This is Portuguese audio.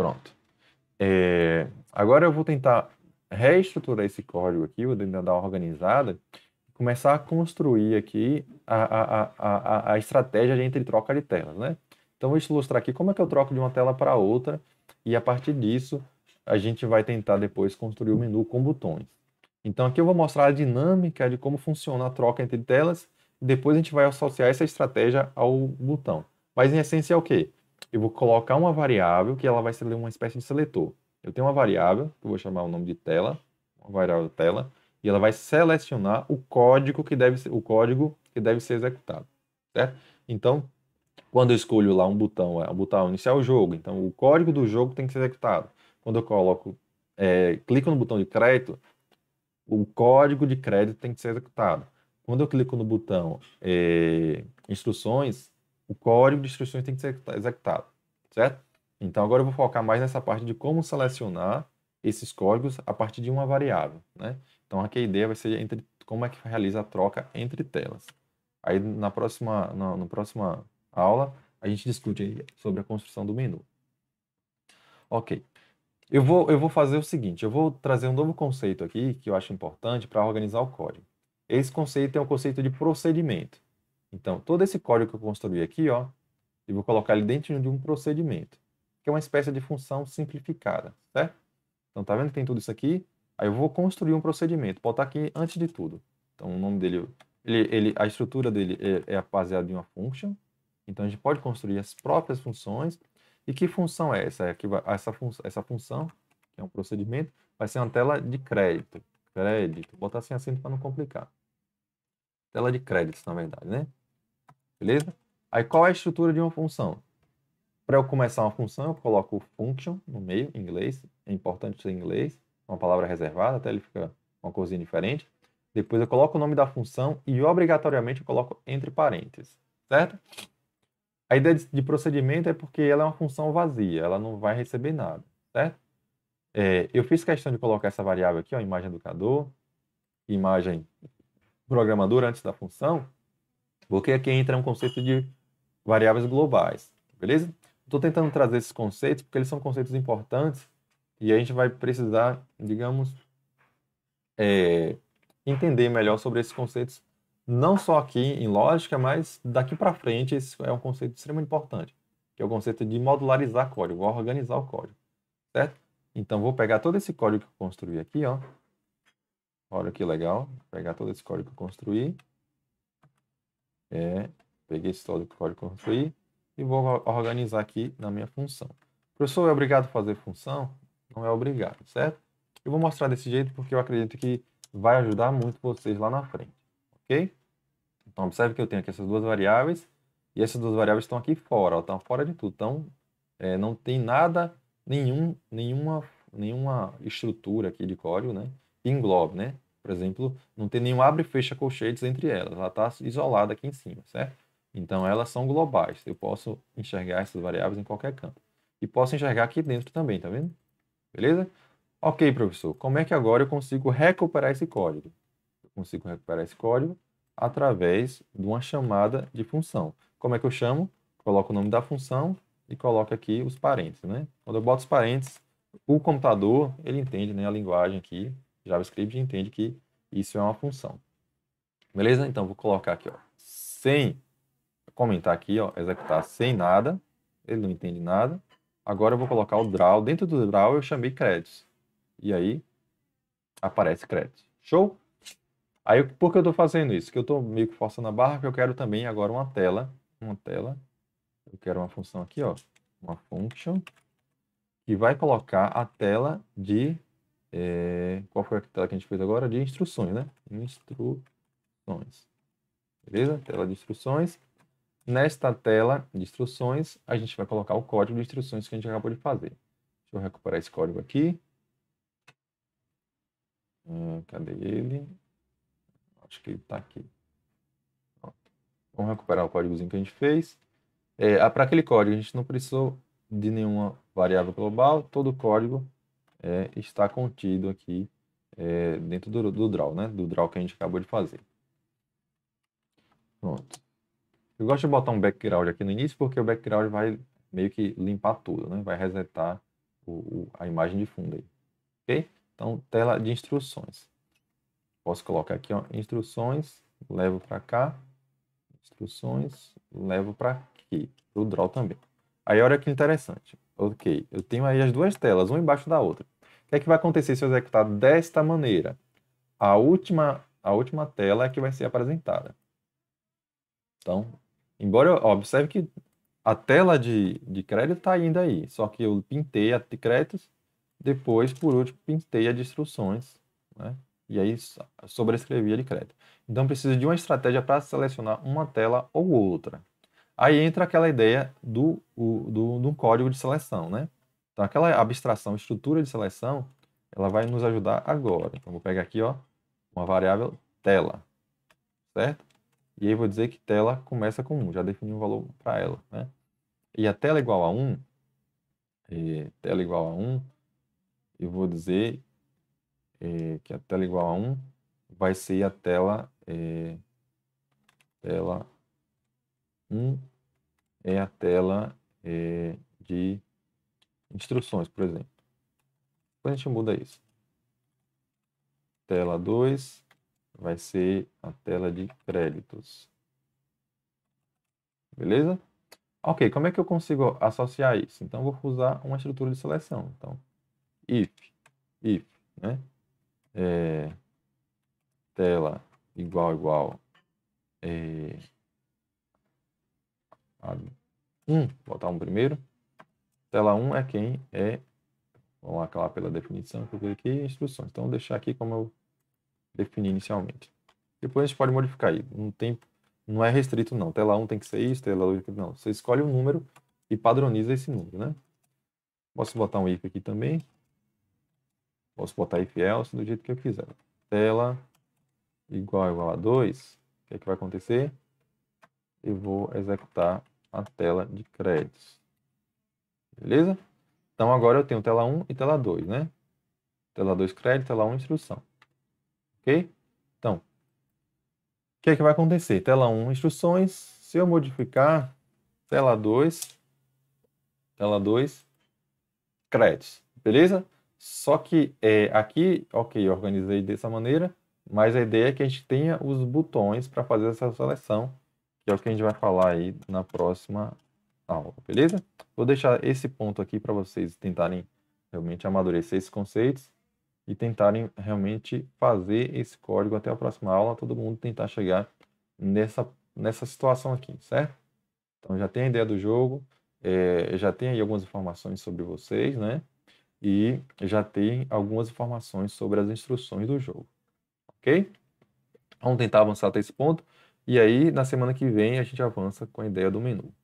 Pronto. É, agora eu vou tentar reestruturar esse código aqui, vou tentar dar uma organizada, começar a construir aqui a, a, a, a, estratégia de entre troca de telas, né? Então, vou ilustrar aqui como é que eu troco de uma tela para outra e a partir disso a gente vai tentar depois construir o menu com botões. Então, aqui eu vou mostrar a dinâmica de como funciona a troca entre telas e depois a gente vai associar essa estratégia ao botão. Mas, em essência, é o quê? eu vou colocar uma variável que ela vai ser uma espécie de seletor. Eu tenho uma variável, que eu vou chamar o nome de tela, uma variável tela, e ela vai selecionar o código que deve ser, o código que deve ser executado, certo? Então, quando eu escolho lá um botão, é, um botão iniciar o jogo, então o código do jogo tem que ser executado. Quando eu coloco, é, clico no botão de crédito, o código de crédito tem que ser executado. Quando eu clico no botão é, instruções, o código de instruções tem que ser executado, certo? Então agora eu vou focar mais nessa parte de como selecionar esses códigos a partir de uma variável, né? Então aqui a ideia vai ser entre, como é que realiza a troca entre telas. Aí na próxima, na, na próxima aula a gente discute sobre a construção do menu. Ok. Eu vou, eu vou fazer o seguinte, eu vou trazer um novo conceito aqui que eu acho importante para organizar o código. Esse conceito é o conceito de procedimento. Então, todo esse código que eu construí aqui, ó, eu vou colocar ele dentro de um procedimento, que é uma espécie de função simplificada, certo? Então, tá vendo que tem tudo isso aqui? Aí eu vou construir um procedimento, botar aqui antes de tudo. Então, o nome dele, ele, ele, a estrutura dele é, é baseada em uma function. Então, a gente pode construir as próprias funções. E que função é essa? Aqui é essa, fun essa função, que é um procedimento, vai ser uma tela de crédito. Crédito. botar sem assim, acento assim, para não complicar. Tela de créditos, na verdade, né? Beleza? Aí qual é a estrutura de uma função? Para eu começar uma função, eu coloco o function no meio, em inglês. É importante ser em inglês, uma palavra reservada, até ele fica uma coisinha diferente. Depois eu coloco o nome da função e obrigatoriamente eu coloco entre parênteses, certo? A ideia de procedimento é porque ela é uma função vazia, ela não vai receber nada, certo? É, eu fiz questão de colocar essa variável aqui, ó, imagem educador, imagem programador antes da função, porque é aqui entra um conceito de variáveis globais, beleza? Estou tentando trazer esses conceitos porque eles são conceitos importantes e a gente vai precisar, digamos, é, entender melhor sobre esses conceitos, não só aqui em lógica, mas daqui para frente esse é um conceito extremamente importante, que é o conceito de modularizar código, organizar o código, certo? Então vou pegar todo esse código que eu construí aqui, ó. Olha que legal, vou pegar todo esse código que eu construí é, peguei esse código que eu construí e vou organizar aqui na minha função. Professor, é obrigado a fazer função? Não é obrigado, certo? Eu vou mostrar desse jeito porque eu acredito que vai ajudar muito vocês lá na frente, ok? Então, observe que eu tenho aqui essas duas variáveis e essas duas variáveis estão aqui fora, ó, estão tá fora de tudo. Então, é, não tem nada, nenhum, nenhuma, nenhuma estrutura aqui de código, né? englobe, né? Por exemplo, não tem nenhum abre e fecha colchetes entre elas. Ela está isolada aqui em cima, certo? Então, elas são globais. Eu posso enxergar essas variáveis em qualquer canto. E posso enxergar aqui dentro também, tá vendo? Beleza? Ok, professor. Como é que agora eu consigo recuperar esse código? Eu consigo recuperar esse código através de uma chamada de função. Como é que eu chamo? Coloco o nome da função e coloco aqui os parênteses, né? Quando eu boto os parênteses, o computador, ele entende né, a linguagem aqui JavaScript entende que isso é uma função. Beleza? Então, vou colocar aqui, ó, sem comentar aqui, ó, executar sem nada, ele não entende nada. Agora eu vou colocar o draw, dentro do draw eu chamei créditos. E aí, aparece crédito. Show? Aí, por que eu estou fazendo isso? Que eu estou meio que forçando a barra, porque eu quero também agora uma tela, uma tela, eu quero uma função aqui, ó, uma function, que vai colocar a tela de é, qual foi a tela que a gente fez agora? De instruções, né? Instruções. Beleza? Tela de instruções. Nesta tela de instruções, a gente vai colocar o código de instruções que a gente acabou de fazer. Deixa eu recuperar esse código aqui. Ah, cadê ele? Acho que ele está aqui. Vamos recuperar o códigozinho que a gente fez. É, Para aquele código, a gente não precisou de nenhuma variável global. Todo o código é, está contido aqui é, dentro do, do draw, né? Do draw que a gente acabou de fazer. Pronto. Eu gosto de botar um background aqui no início porque o background vai meio que limpar tudo, né? Vai resetar o, o, a imagem de fundo aí. Ok? Então, tela de instruções. Posso colocar aqui, ó, instruções, levo para cá, instruções, levo para aqui, para o draw também. Aí olha que interessante. Ok, eu tenho aí as duas telas, uma embaixo da outra. O que é que vai acontecer se eu executar desta maneira? A última, a última tela é que vai ser apresentada. Então, embora observe que a tela de, de crédito está ainda aí, só que eu pintei a de créditos, depois, por último, pintei a de instruções, né? e aí sobrescrevi a de crédito. Então, preciso de uma estratégia para selecionar uma tela ou outra. Aí entra aquela ideia do, o, do, do código de seleção, né? Então, aquela abstração, estrutura de seleção, ela vai nos ajudar agora. Então, vou pegar aqui, ó, uma variável tela, certo? E aí vou dizer que tela começa com 1, já defini um valor para ela, né? E a tela igual a 1, e é, tela igual a 1, eu vou dizer é, que a tela igual a 1 vai ser a tela, é, tela 1 é a tela é, de instruções, por exemplo. Depois a gente muda isso. Tela 2 vai ser a tela de créditos. Beleza? Ok, como é que eu consigo associar isso? Então, vou usar uma estrutura de seleção. Então, if, if, né? É, tela igual, igual, é, Admin botar um primeiro. Tela 1 é quem é, vamos lá, pela definição que eu aqui, instruções. Então, vou deixar aqui como eu defini inicialmente. Depois a gente pode modificar aí. Não, tem, não é restrito, não. Tela 1 tem que ser isso, tela 2 não. Você escolhe um número e padroniza esse número, né? Posso botar um if aqui também. Posso botar if else do jeito que eu quiser. Tela igual igual a 2. O que, é que vai acontecer? Eu vou executar a tela de créditos. Beleza? Então agora eu tenho tela 1 e tela 2, né? Tela 2 crédito, tela 1 instrução. Ok? Então, o que é que vai acontecer? Tela 1 instruções, se eu modificar tela 2, tela 2 créditos. Beleza? Só que é, aqui, ok, organizei dessa maneira, mas a ideia é que a gente tenha os botões para fazer essa seleção que é o que a gente vai falar aí na próxima aula, beleza? Vou deixar esse ponto aqui para vocês tentarem realmente amadurecer esses conceitos e tentarem realmente fazer esse código até a próxima aula, todo mundo tentar chegar nessa, nessa situação aqui, certo? Então já tem a ideia do jogo, é, já tem aí algumas informações sobre vocês, né? E já tem algumas informações sobre as instruções do jogo, ok? Vamos tentar avançar até esse ponto. E aí, na semana que vem, a gente avança com a ideia do menu.